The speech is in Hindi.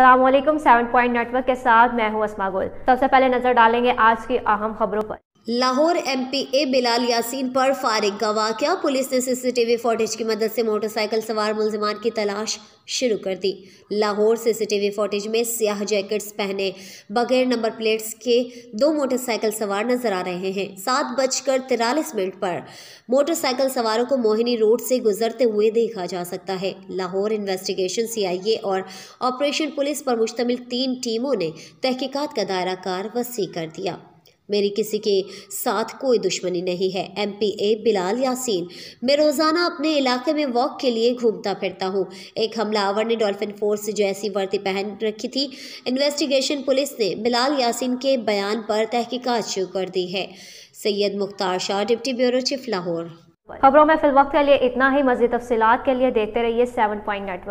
सलामकुम सेवन पॉइंट नेटवर्क के साथ मैं हूं असमा गुल सबसे पहले नजर डालेंगे आज की अहम खबरों पर लाहौर ए बिलाल यासीन पर फारिग का वाक़ पुलिस ने सीसीटीवी फुटेज की मदद से मोटरसाइकिल सवार मुलजमान की तलाश शुरू कर दी लाहौर सीसीटीवी फुटेज में सियाह जैकेट्स पहने बगैर नंबर प्लेट्स के दो मोटरसाइकिल सवार नजर आ रहे हैं सात बजकर तिरालीस मिनट पर मोटरसाइकिल सवारों को मोहिनी रोड से गुजरते हुए देखा जा सकता है लाहौर इन्वेस्टिगेशन ए और ऑपरेशन पुलिस पर मुश्तमिल तीन टीमों ने तहकीकत का दायरा कार वसी कर दिया मेरी किसी के साथ कोई दुश्मनी नहीं है एमपीए बिलाल यासीन मैं रोज़ाना अपने इलाके में वॉक के लिए घूमता फिरता हूँ एक हमलावर ने डॉल्फिन फोर्स जैसी वर्दी पहन रखी थी इन्वेस्टिगेशन पुलिस ने बिलाल यासीन के बयान पर तहकीकात शुरू कर दी है Syed Mukhtar Shah deputy bureau chief Lahore खबरों में वक्त के लिए इतना ही मजीद तफसीत के लिए देखते रहिए सेवन पॉइंट नेटवर्क